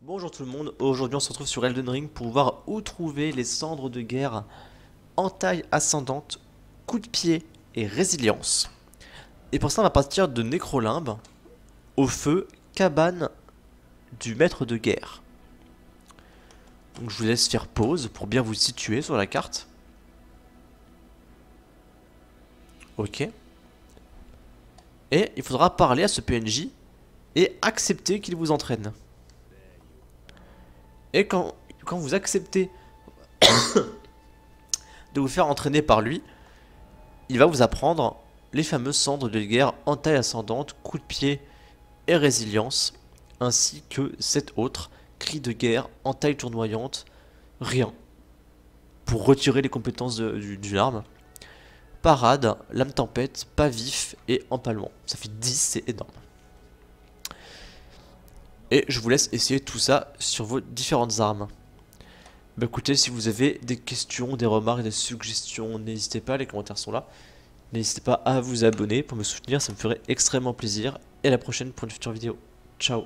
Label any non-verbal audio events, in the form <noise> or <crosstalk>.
Bonjour tout le monde, aujourd'hui on se retrouve sur Elden Ring pour voir où trouver les cendres de guerre en taille ascendante, coup de pied et résilience. Et pour ça on va partir de Necrolimbe, au feu, cabane du maître de guerre. Donc je vous laisse faire pause pour bien vous situer sur la carte. Ok. Et il faudra parler à ce PNJ et accepter qu'il vous entraîne. Et quand, quand vous acceptez <coughs> de vous faire entraîner par lui, il va vous apprendre les fameuses cendres de guerre en taille ascendante, coup de pied et résilience, ainsi que sept autres cri de guerre en taille tournoyante, rien, pour retirer les compétences d'une arme. Parade, lame tempête, pas vif et empalement. Ça fait 10, c'est énorme. Et je vous laisse essayer tout ça sur vos différentes armes. Bah écoutez, si vous avez des questions, des remarques, des suggestions, n'hésitez pas, les commentaires sont là. N'hésitez pas à vous abonner pour me soutenir, ça me ferait extrêmement plaisir. Et à la prochaine pour une future vidéo. Ciao